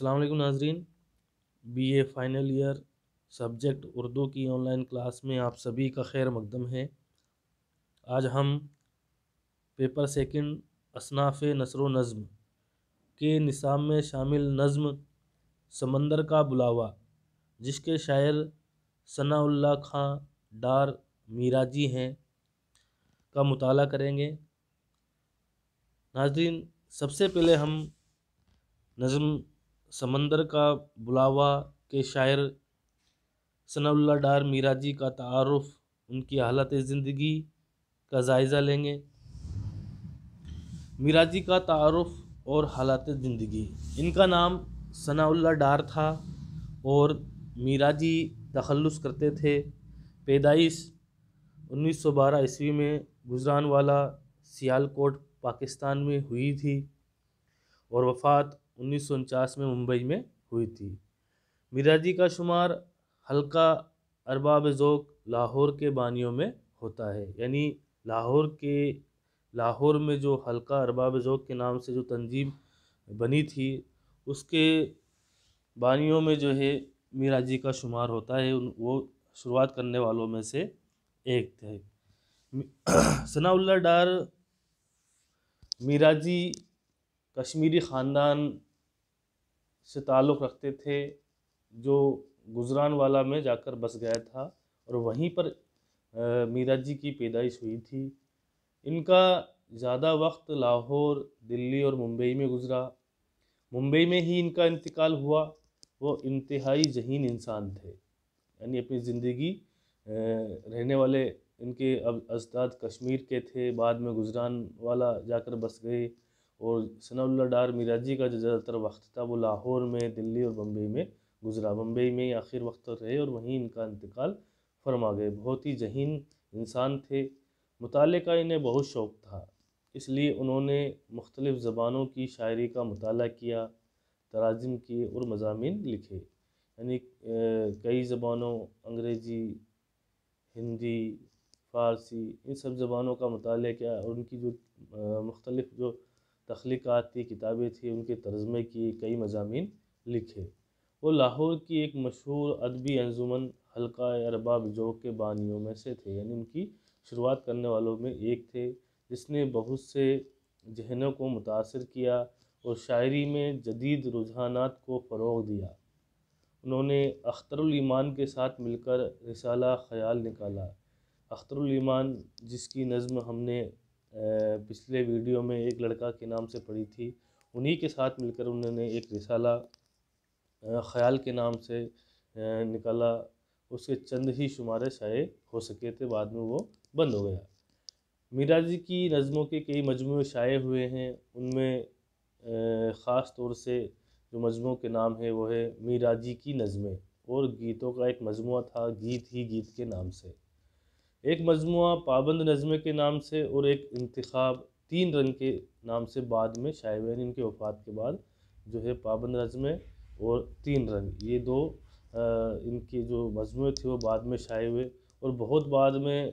वालेकुम नाजरीन B A final year subject Urdu की ऑनलाइन क्लास में आप सभी का खैर मकदम है आज हम पेपर सेकंड असनाफ़ नसर नज़म के निसाम में शामिल नज़म समंदर का बुलावा जिसके शायर सनाउल्ला खां डार मीराजी हैं का मुताला करेंगे नाजरीन सबसे पहले हम नज़म समंदर का बुलावा के शायर सनाउल्ला डार जी का तारफ़ उनकी हालत ज़िंदगी का जायज़ा लेंगे मीरा जी का तारफ़ और हालत ज़िंदगी इनका नाम सनाउल्ला डार था और मीरा जी तखलस करते थे पैदाइश 1912 ईस्वी में गुजरान वाला सियालकोट पाकिस्तान में हुई थी और वफ़ात उन्नीस में मुंबई में हुई थी मिराजी का शुमार हल्का अरबाब ज़ोक लाहौर के बानियों में होता है यानी लाहौर के लाहौर में जो हल्का अरबाब ज़ोक के नाम से जो तंजीम बनी थी उसके बानियों में जो है जी का शुमार होता है वो शुरुआत करने वालों में से एक थे सनाउल्ला डार मीराजी कश्मीरी ख़ानदान से ताल्लुक़ रखते थे जो गुज़रान वाला में जाकर बस गया था और वहीं पर मीरा जी की पैदाइश हुई थी इनका ज़्यादा वक्त लाहौर दिल्ली और मुंबई में गुजरा मुंबई में ही इनका इंतकाल हुआ वो इंतहाई जहीन इंसान थे यानी अपनी ज़िंदगी रहने वाले इनके अब अजदाद कश्मीर के थे बाद में गुजरान वाला जाकर बस गए और सनाउल्ला डार मिराजी का जो ज़्यादातर वक्त था वो लाहौर में दिल्ली और बम्बई में गुजरा बम्बई में आखिर वक्त तो रहे और वहीं इनका इंतकाल फरमा गए बहुत ही जहीन इंसान थे मुताले का इन्हें बहुत शौक़ था इसलिए उन्होंने मुख्तलिफ़ ज़बानों की शायरी का मताल किया तराजम किए और मजामी लिखे यानी कई ज़बानों अंग्रेज़ी हिंदी फ़ारसी इन सब ज़बानों का मताल किया और उनकी जो मुख्तलिफ़ जो तख्लीक़ात की किताबें थी उनके तर्जमे की कई मजामी लिखे वो लाहौर की एक मशहूर अदबी अंजुमन हल्का अरबाब जोक के बानियों में से थे यानी उनकी शुरुआत करने वालों में एक थे जिसने बहुत से जहनों को मुतासर किया और शायरी में जदीद रुझाना को फ़रोग दिया उन्होंने अख्तरमान के साथ मिलकर रिसाला ख्याल निकाला अख्तरमान जिसकी नज़म हमने पिछले वीडियो में एक लड़का के नाम से पढ़ी थी उन्हीं के साथ मिलकर उन्होंने एक रिसाला ख्याल के नाम से निकाला उसके चंद ही शुमारे शाये हो सके थे बाद में वो बंद हो गया मीरा जी की नज़मों के कई मजमू शाये हुए हैं उनमें ख़ास तौर से जो मजमू के नाम है वो है मीरा जी की नज़में और गीतों का एक मजमू था गीत ही गीत के नाम से एक मजमु पाबंद नज़मे के नाम से और एक इंतखब तीन रंग के नाम से बाद में शायब इनके वफात के बाद जो है पाबंद नज़में और तीन रंग ये दो आ, इनके जो मजमू थे वो बाद में शाये हुए और बहुत बाद में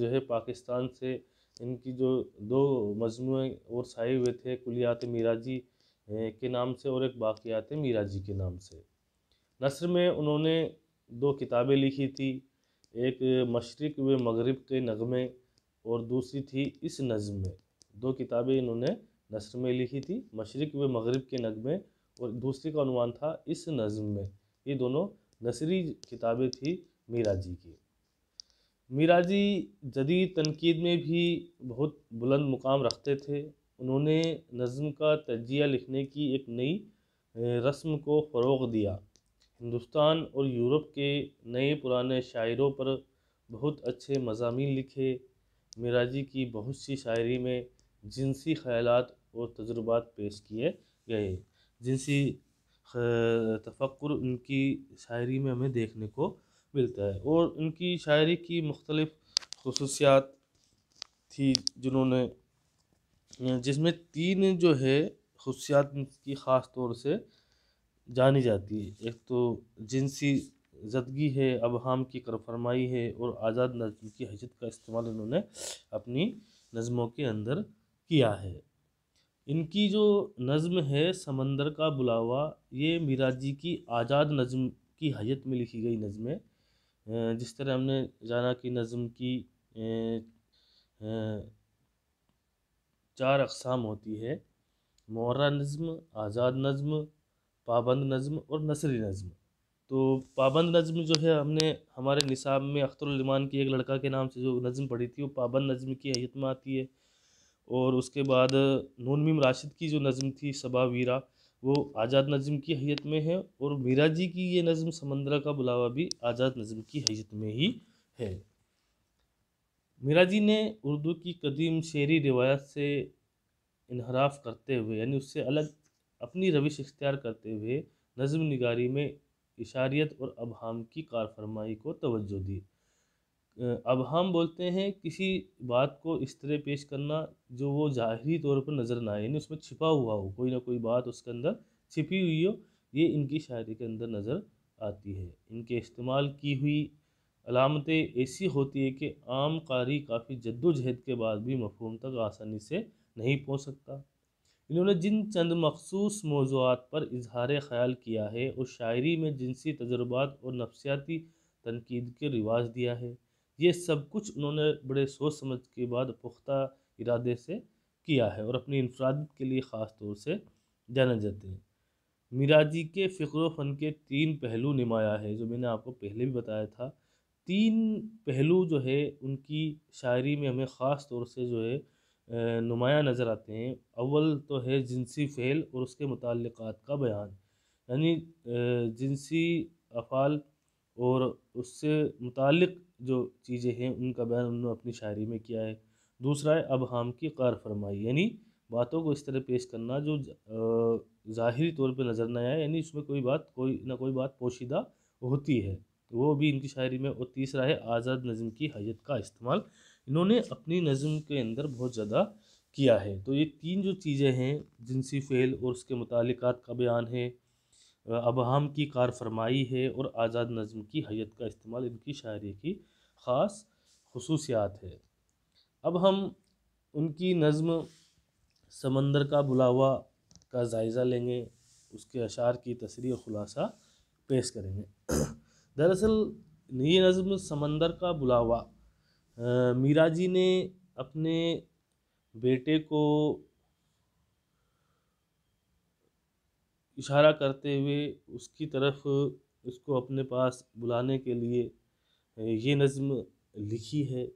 जो है पाकिस्तान से इनकी जो दो मजमू और शाये हुए थे कुलियात मीराजी के नाम से और एक बाक़ियात मीराजी के नाम से नसर में उन्होंने दो किताबें लिखी थी एक मशरक़ व मगरब के नगमे और दूसरी थी इस नज़म में दो किताबें इन्होंने नसर में लिखी थी मशरक़ व मगरब के नगमे और दूसरी का अनुमान था इस नज़म में ये दोनों नसरी किताबें थी मीरा जी की मीरा जी जदीद तनकीद में भी बहुत बुलंद मुकाम रखते थे उन्होंने नज़म का तजिया लिखने की एक नई रस्म को फ़रोग दिया हिंदुस्तान और यूरोप के नए पुराने शायरों पर बहुत अच्छे मजामी लिखे मिराजी की बहुत सी शायरी में जिनसी ख्याल और तजुर्बात पेश किए गए जिनसी तफक्र उनकी शायरी में हमें देखने को मिलता है और उनकी शायरी की मुख्तलफ़ खसूसियात थी जिन्होंने जिसमें तीन जो है खसूसियात की ख़ास तौर से जानी जाती है एक तो जिनसी ज़दगी है अबहम की करफरमाई है और आज़ाद नज़म की हजत का इस्तेमाल इन्होंने अपनी नज़मों के अंदर किया है इनकी जो नज़म है समंदर का बुलावा ये जी की आज़ाद नज़म की हजत में लिखी गई नज़में जिस तरह हमने जाना कि नज़म की चार अकसाम होती है मौरा नज़म आज़ाद नज़म पाबंद नज़म और नसरी नज़म तो पाबंद नज़म जो है हमने हमारे निसाब में अख्तरमान की एक लड़का के नाम से जो नज़म पढ़ी थी वो पाबंद नज़म की अहियत में आती है और उसके बाद नून मीम राशिद की जो नज़म थी सबा वीरा वो आज़ाद नज़म की हैत में है और मीरा जी की ये नज़म समंदरा का बुलावा भी आज़ाद नज़म की हैत में ही है मीरा जी ने उर्दू की कदीम शेरी रिवायत से इनहराफ करते हुए यानी उससे अलग अपनी रविश इख्तियार करते हुए नजम निगारी में इशारियत और अबहम की कारफरमाई को तवज्जो दी अब बोलते हैं किसी बात को इस तरह पेश करना जो वो ज़ाहरी तौर पर नज़र ना आए यानी उसमें छिपा हुआ हो कोई ना कोई बात उसके अंदर छिपी हुई हो ये इनकी शायरी के अंदर नज़र आती है इनके इस्तेमाल की हुई अलामतें ऐसी होती है कि आम कारी काफ़ी जद्दोजहद के बाद भी मफहम तक आसानी से नहीं पहुँच सकता इन्होंने जिन चंद मखसूस मौजूद पर इजहार ख्याल किया है और शायरी में जिनसी तजुर्बात और नफसियाती तनकीद के रिवाज दिया है ये सब कुछ उन्होंने बड़े सोच समझ के बाद पुख्ता इरादे से किया है और अपनी इनफराद के लिए ख़ास तौर से जाना जाते हैं मिराजी के फ़िक्र फ़न के तीन पहलू नुमाया है जो मैंने आपको पहले भी बताया था तीन पहलू जो है उनकी शायरी में हमें ख़ास तौर से जो है नुमायाँ नज़र आते हैं अव्वल तो है जिनसी फ़ेल और उसके मुतक़ात का बयान यानी जिनसी अफ़ाल और उससे मुतल जो चीज़ें हैं उनका बयान उन्होंने अपनी शायरी में किया है दूसरा है अब हम की कार फरमाई यानी बातों को इस तरह पेश करना जो ज़ाहरी तौर पे नज़र नहीं आए यानी उसमें कोई बात कोई ना कोई बात पोशीदा होती है वो भी इनकी शायरी में और तीसरा है आज़ाद नज़म की हयत का इस्तेमाल इन्होंने अपनी नज़म के अंदर बहुत ज़्यादा किया है तो ये तीन जो चीज़ें हैं जिनसी फ़ेल और उसके मुतलक का बयान है अबहम की कार फरमाई है और आज़ाद नज़म की हैत का इस्तेमाल इनकी शायरी की ख़ास खसूसियात है अब हम उनकी नज़म समंदर का बुलावा का जायज़ा लेंगे उसके अशार की तसरी और ख़ुलासा पेश करेंगे दरअसल ये नज़म समंदर का बुलावा मीरा जी ने अपने बेटे को इशारा करते हुए उसकी तरफ उसको अपने पास बुलाने के लिए ये नज़म लिखी है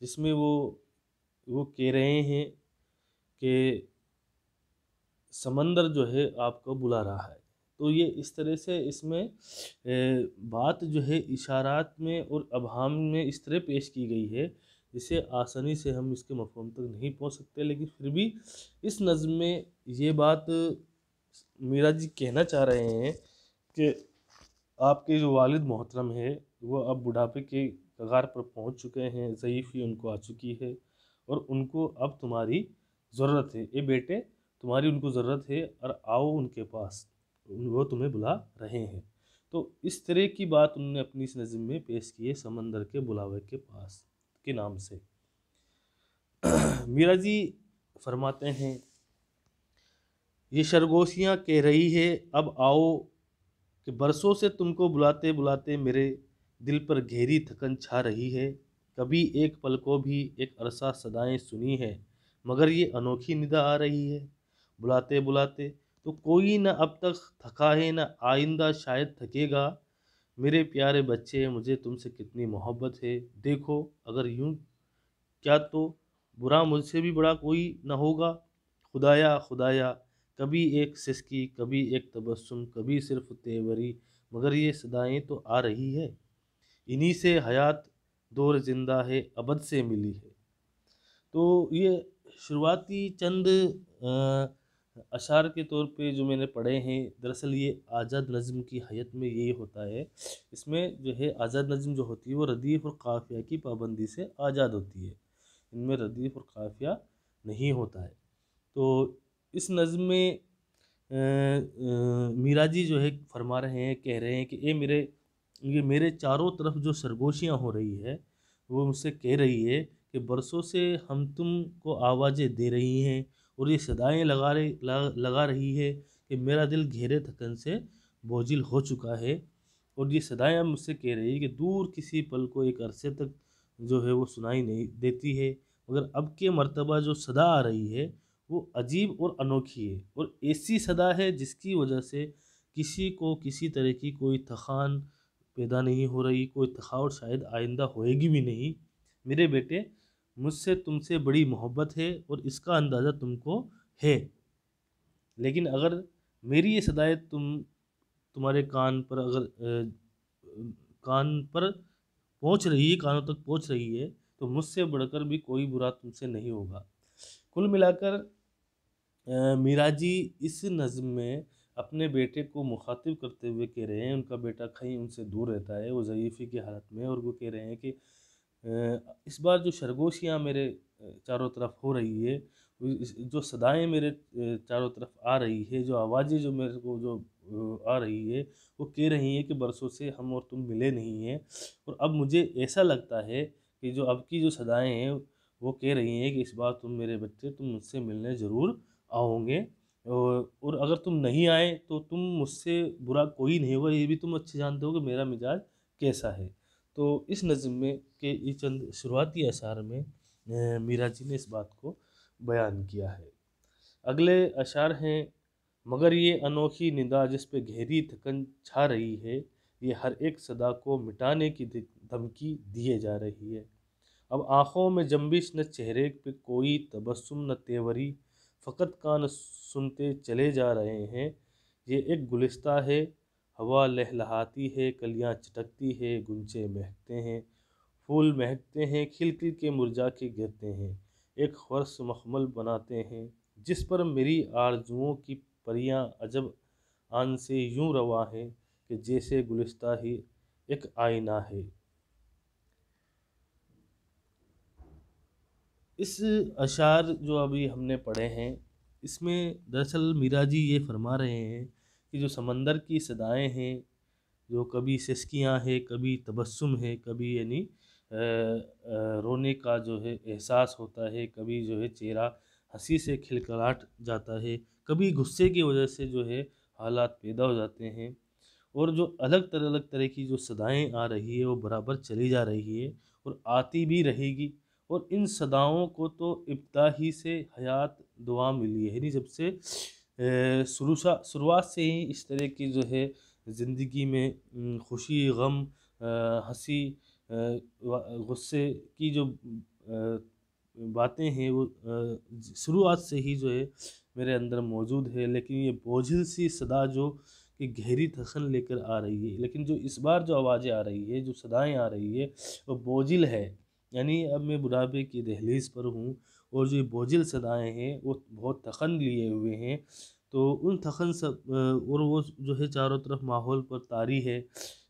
जिसमें वो वो कह रहे हैं कि समंदर जो है आपको बुला रहा है तो ये इस तरह से इसमें बात जो है इशारात में और अभाम में इस तरह पेश की गई है जिसे आसानी से हम इसके मफहम तक नहीं पहुंच सकते लेकिन फिर भी इस नज़म में ये बात मीरा जी कहना चाह रहे हैं कि आपके जो वालिद मोहतरम है वो अब बुढ़ापे के कगार पर पहुंच चुके हैं ज़यीफ़ी उनको आ चुकी है और उनको अब तुम्हारी ज़रूरत है ए बेटे तुम्हारी उनको ज़रूरत है और आओ उनके पास वो तुम्हें बुला रहे हैं तो इस तरह की बात उन्होंने अपनी इस नज़म में पेश की है समंदर के बुलावे के पास के नाम से मीरा जी फरमाते हैं ये शरगोशियाँ कह रही है अब आओ कि बरसों से तुमको बुलाते बुलाते मेरे दिल पर गहरी थकन छा रही है कभी एक पल को भी एक अरसा सदाएं सुनी है मगर ये अनोखी निदा आ रही है बुलाते बुलाते तो कोई ना अब तक थका है ना आइंदा शायद थकेगा मेरे प्यारे बच्चे मुझे तुमसे कितनी मोहब्बत है देखो अगर यूं क्या तो बुरा मुझसे भी बड़ा कोई ना होगा खुदाया खुदाया कभी एक सिसकी कभी एक तबस्सुम कभी सिर्फ तेवरी मगर ये सदाएं तो आ रही है इन्हीं से हयात दौर जिंदा है अबद से मिली है तो ये शुरुआती चंद आ, अशार के तौर पे जो मैंने पढ़े हैं दरअसल ये आज़ाद नज़म की हयत में यही होता है इसमें जो है आज़ाद नज़म जो होती है वो रदीफ़ और काफ़िया की पाबंदी से आज़ाद होती है इनमें रदीफ़ और काफ़िया नहीं होता है तो इस नज़म में मीरा जी जो है फरमा रहे हैं कह रहे हैं कि ये मेरे ये मेरे चारों तरफ जो सरगोशियाँ हो रही है वो मुझसे कह रही है कि बरसों से हम तुम को आवाज़ें दे रही हैं और ये सदाएँ लगा रही लगा रही है कि मेरा दिल घेरे थकन से बोझिल हो चुका है और ये सदाएँ अब मुझसे कह रही है कि दूर किसी पल को एक अरसे तक जो है वो सुनाई नहीं देती है मगर अब के मर्तबा जो सदा आ रही है वो अजीब और अनोखी है और ऐसी सदा है जिसकी वजह से किसी को किसी तरह की कोई थकान पैदा नहीं हो रही कोई थकावट शायद आइंदा होएगी भी नहीं मेरे बेटे मुझसे तुमसे बड़ी मोहब्बत है और इसका अंदाज़ा तुमको है लेकिन अगर मेरी ये सदाएँ तुम तुम्हारे कान पर अगर आ, कान पर पहुंच रही है कानों तक पहुंच रही है तो मुझसे बढ़कर भी कोई बुरा तुमसे नहीं होगा कुल मिलाकर मीरा जी इस नज़म में अपने बेटे को मुखातिब करते हुए कह रहे हैं उनका बेटा कहीं उनसे दूर रहता है वो ज़यीफ़ी की हालत में और वो कह रहे हैं कि इस बार जो सरगोशियाँ मेरे चारों तरफ हो रही है जो सदाएं मेरे चारों तरफ आ रही है जो आवाज़ें जो मेरे को जो आ रही है वो कह रही हैं कि बरसों से हम और तुम मिले नहीं हैं और अब मुझे ऐसा लगता है कि जो अब की जो सदाएं हैं वो कह रही हैं कि इस बार तुम मेरे बच्चे तुम मुझसे मिलने ज़रूर आओगे और, और अगर तुम नहीं आए तो तुम मुझसे बुरा कोई नहीं होगा ये भी तुम अच्छे जानते हो कि मेरा मिजाज कैसा है तो इस नज़म में के ये चंद शुरुआती अशार में मीरा जी ने इस बात को बयान किया है अगले अशार हैं मगर ये अनोखी निदा जिस पे गहरी थकन छा रही है ये हर एक सदा को मिटाने की धमकी दिए जा रही है अब आँखों में जम्बिश न चेहरे पे कोई तबस्सुम न तेवरी फ़कत कान सुनते चले जा रहे हैं ये एक गुलिस्ता है हवा लहलहाती है कलियाँ चटकती है गुंचे महकते हैं फूल महकते हैं खिलखिल के मुरझा के गिरते हैं एक खर्श मखमल बनाते हैं जिस पर मेरी आरजुओं की परियां अजब आन से यूं रवा है कि जैसे गुलिस्ता ही एक आईना है इस अशार जो अभी हमने पढ़े हैं इसमें दरअसल मीरा जी ये फरमा रहे हैं कि जो समंदर की सदाएँ हैं जो कभी सिसकियाँ हैं कभी तबस्सुम है कभी यानी रोने का जो है एहसास होता है कभी जो है चेहरा हंसी से खिलखिलाट जाता है कभी गुस्से की वजह से जो है हालात पैदा हो जाते हैं और जो अलग तरह अलग तरह की जो सदाएं आ रही है वो बराबर चली जा रही है और आती भी रहेगी और इन सदाओं को तो इब्ता ही से हयात दुआ मिली है यानी जब से शुरू शुरुआत से ही इस तरह की जो है ज़िंदगी में खुशी गम हँसी गुस्से की जो बातें हैं वो शुरुआत से ही जो है मेरे अंदर मौजूद है लेकिन ये बोझिल सी सदा जो कि गहरी थसन लेकर आ रही है लेकिन जो इस बार जो आवाज़ें आ रही है जो सदाएं आ रही है वो बोझिल है यानी अब मैं बुढ़ापे की दहलीज पर हूँ और जो बोझिल सदाएँ हैं वो बहुत थकन लिए हुए हैं तो उन थकन सब और वो जो है चारों तरफ माहौल पर तारी है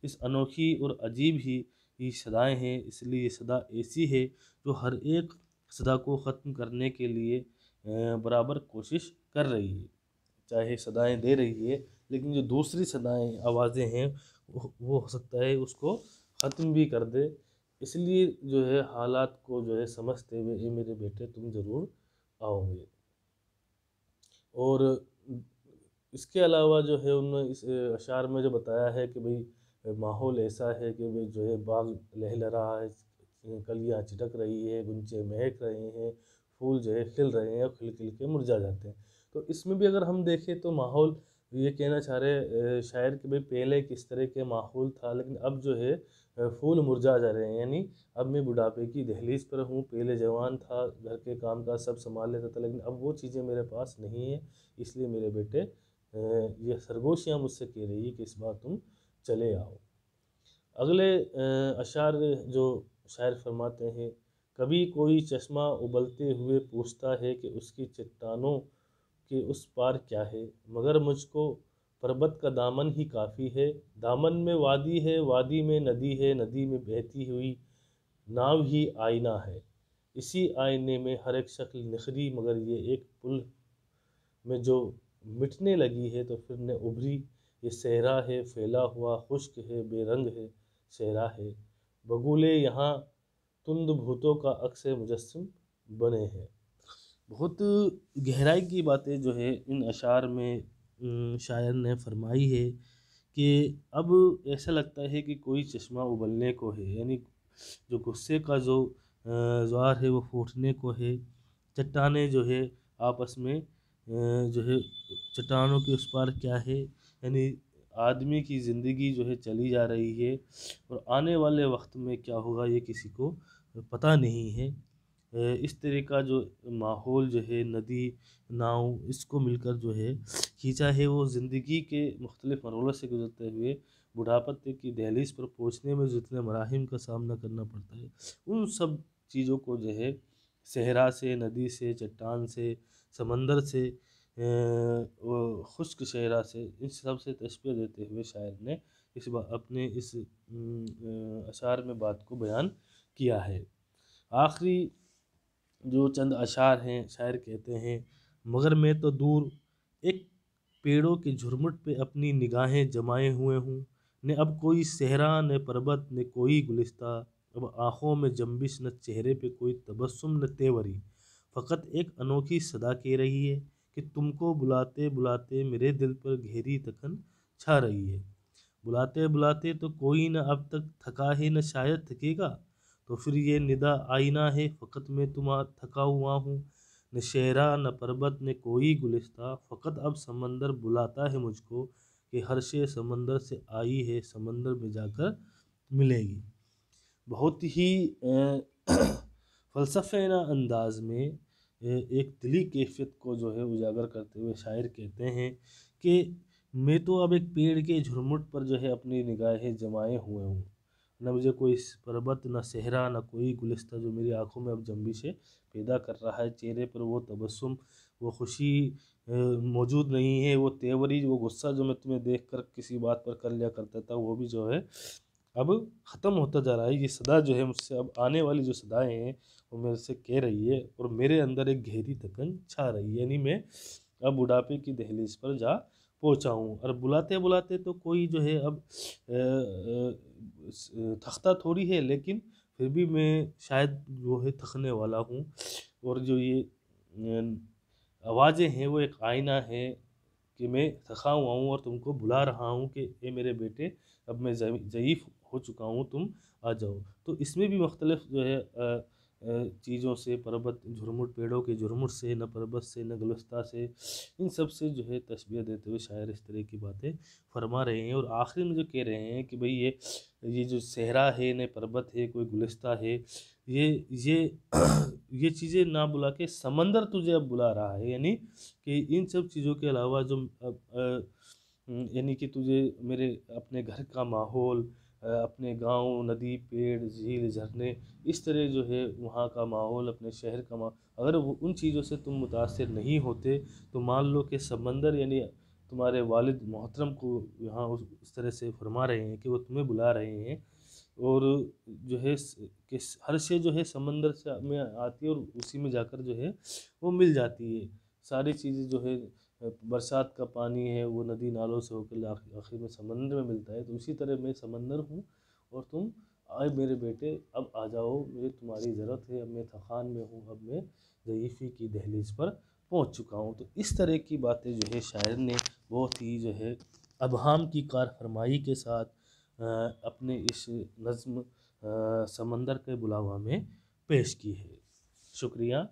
इस अनोखी और अजीब ही ये सदाएँ हैं इसलिए ये सदा ऐसी है जो हर एक सदा को ख़त्म करने के लिए बराबर कोशिश कर रही है चाहे सदाएँ दे रही है लेकिन जो दूसरी सदाएँ आवाज़ें हैं वो हो सकता है उसको ख़त्म भी कर दे इसलिए जो है हालात को जो है समझते हुए ये मेरे बेटे तुम ज़रूर आओगे और इसके अलावा जो है उन्होंने इस अशार में जो बताया है कि भाई माहौल ऐसा है कि भाई जो है बाग लहला रहा है कलियाँ चिटक रही है गुंचे महक रहे हैं फूल जो है खिल रहे हैं और खिल खिल के मुरझा जाते हैं तो इसमें भी अगर हम देखें तो माहौल ये कहना चाह रहे शायर कि भाई पहले किस तरह के माहौल था लेकिन अब जो है फूल मुरझा जा रहे हैं यानी अब मैं बुढ़ापे की दहलीज पर हूँ पहले जवान था घर के काम काज सब संभाल लेता था लेकिन अब वो चीज़ें मेरे पास नहीं है इसलिए मेरे बेटे ये सरगोशियाँ मुझसे कह रही है कि इस बार तुम चले आओ अगले अशार जो शायर फरमाते हैं कभी कोई चश्मा उबलते हुए पूछता है कि उसकी चट्टानों के उस पार क्या है मगर मुझको पर्वत का दामन ही काफ़ी है दामन में वादी है वादी में नदी है नदी में बहती हुई नाव ही आईना है इसी आईने में हर एक शक्ल निखरी मगर ये एक पुल में जो मिटने लगी है तो फिर ने उभरी ये सहरा है फैला हुआ खुश्क है बेरंग है सहरा है बगुले यहाँ तुंद भूतों का अक्सर मुजस्म बने हैं बहुत गहराई की बातें जो है इन अशार में शायर ने फरमाई है कि अब ऐसा लगता है कि कोई चश्मा उबलने को है यानी जो गुस्से का जो ज़्वार है वो फूटने को है चट्टाने जो है आपस में जो है चट्टानों के उस पार क्या है यानी आदमी की ज़िंदगी जो है चली जा रही है और आने वाले वक्त में क्या होगा ये किसी को पता नहीं है इस तरह का जो माहौल जो है नदी नाव इसको मिलकर जो है खींचा है वो ज़िंदगी के मुख्तलिफ़ मरहलों से गुज़रते हुए बुढ़ापा की दहलीज पर पहुँचने में जितने मराहम का सामना करना पड़ता है उन सब चीज़ों को जो है सहरा से नदी से चट्टान से समंदर से खुश्क शहरा से इन सब से तस्वीर देते हुए शायर ने इस अपने इस अशार में बात को बयान किया है आखिरी जो चंद अशार हैं शायर कहते हैं मगर मैं तो दूर एक पेड़ों के झुरमुट पे अपनी निगाहें जमाए हुए हूँ न अब कोई सहरा न पर्वत न कोई गुलिस्ता अब आँखों में जम्बिश न चेहरे पे कोई तबस्सुम न तेवरी फ़कत एक अनोखी सदा कह रही है कि तुमको बुलाते बुलाते मेरे दिल पर गहरी तकन छा रही है बुलाते बुलाते तो कोई न अब तक थका है न शायद थकेगा तो फिर ये निदा आईना है फ़कत मैं तुम्हार थका हुआ हूँ न शहरा न पर्वत न कोई गुलिस्ता फ़कत अब समंदर बुलाता है मुझको कि हर शे समंदर से आई है समंदर में जाकर मिलेगी बहुत ही फलसफेना अंदाज में एक दिली कैफियत को जो है उजागर करते हुए शायर कहते हैं कि मैं तो अब एक पेड़ के झुरमुट पर जो है अपनी निगाहें जमाए हुए हूँ न मुझे कोई पर्वत न सहरा न कोई गुलस्ता जो मेरी आँखों में अब से पैदा कर रहा है चेहरे पर वो तबस्सुम वो खुशी मौजूद नहीं है वो तेवरी वो गुस्सा जो मैं तुम्हें देख कर किसी बात पर कर लिया करता था वो भी जो है अब ख़त्म होता जा रहा है ये सदा जो है मुझसे अब आने वाली जो सदाएँ हैं वो मेरे से कह रही है और मेरे अंदर एक गहरी थकन छा रही है यानी मैं अब बुढ़ापे की दहलीज पर जा पहुँचाऊँ और बुलाते बुलाते तो कोई जो है अब थकता थोड़ी है लेकिन फिर भी मैं शायद जो है थकने वाला हूँ और जो ये आवाज़ें हैं वो एक आईना है कि मैं थका हुआ हूँ और तुमको बुला रहा हूँ कि हे मेरे बेटे अब मैं ज़यीफ़ हो चुका हूँ तुम आ जाओ तो इसमें भी मख्तलफ जो है चीज़ों से पर्वत झुरमुट पेड़ों के झुरमुट से न पर्वत से न गुलस्ता से इन सब से जो है तस्वीर देते हुए शायर इस तरह की बातें फरमा रहे हैं और आखिर में जो कह रहे हैं कि भाई ये ये जो सहरा है न पर्वत है कोई गुलस्ता है ये ये ये चीज़ें ना बुला के समंदर तुझे अब बुला रहा है यानी कि इन सब चीज़ों के अलावा जो यानी कि तुझे मेरे अपने घर का माहौल अपने गांव नदी पेड़ झील झरने इस तरह जो है वहाँ का माहौल अपने शहर का माहौल अगर वो उन चीज़ों से तुम मुतासर नहीं होते तो मान लो कि समंदर यानी तुम्हारे वालिद मोहतरम को यहाँ उस तरह से फरमा रहे हैं कि वो तुम्हें बुला रहे हैं और जो है कि हर शे जो है समंदर से में आती है और उसी में जाकर जो है वो मिल जाती है सारी चीज़ें जो है बरसात का पानी है वो नदी नालों से होकर आखिर में समंदर में मिलता है तो उसी तरह मैं समंदर हूँ और तुम आए मेरे बेटे अब आ जाओ मुझे तुम्हारी ज़रूरत है अब मैं थकान में हूँ अब मैं ज़यीफ़ी की दहलीज पर पहुँच चुका हूँ तो इस तरह की बातें जो है शायर ने बहुत ही जो है अबहम की कार फरमाई के साथ अपने इस नज़म समंदर के बुलावा में पेश की है शुक्रिया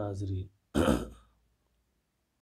नाजरी